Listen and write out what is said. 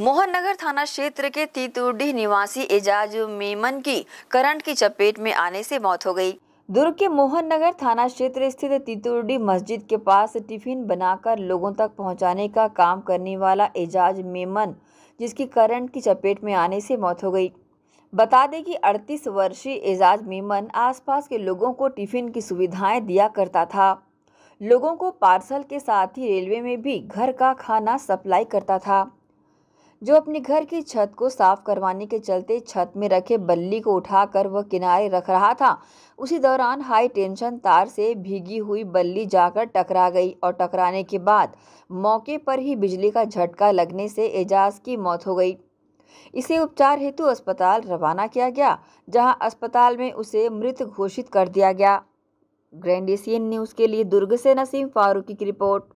मोहन नगर थाना क्षेत्र के तीतुरडीह निवासी एजाज मेमन की करंट की चपेट में आने से मौत हो गई दुर्ग के मोहन नगर थाना क्षेत्र स्थित तितुरडी मस्जिद के पास टिफिन बनाकर लोगों तक पहुंचाने का काम करने वाला एजाज मेमन जिसकी करंट की चपेट में आने से मौत हो गई बता दें कि 38 वर्षीय एजाज मेमन आसपास के लोगों को टिफिन की सुविधाएं दिया करता था लोगों को पार्सल के साथ ही रेलवे में भी घर का खाना सप्लाई करता था जो अपने घर की छत को साफ करवाने के चलते छत में रखे बल्ली को उठाकर वह किनारे रख रहा था उसी दौरान हाई टेंशन तार से भीगी हुई बल्ली जाकर टकरा गई और टकराने के बाद मौके पर ही बिजली का झटका लगने से एजाज की मौत हो गई इसे उपचार हेतु अस्पताल रवाना किया गया जहां अस्पताल में उसे मृत घोषित कर दिया गया ग्रैंड एशियन न्यूज़ के लिए दुर्ग से नसीम फारूकी की रिपोर्ट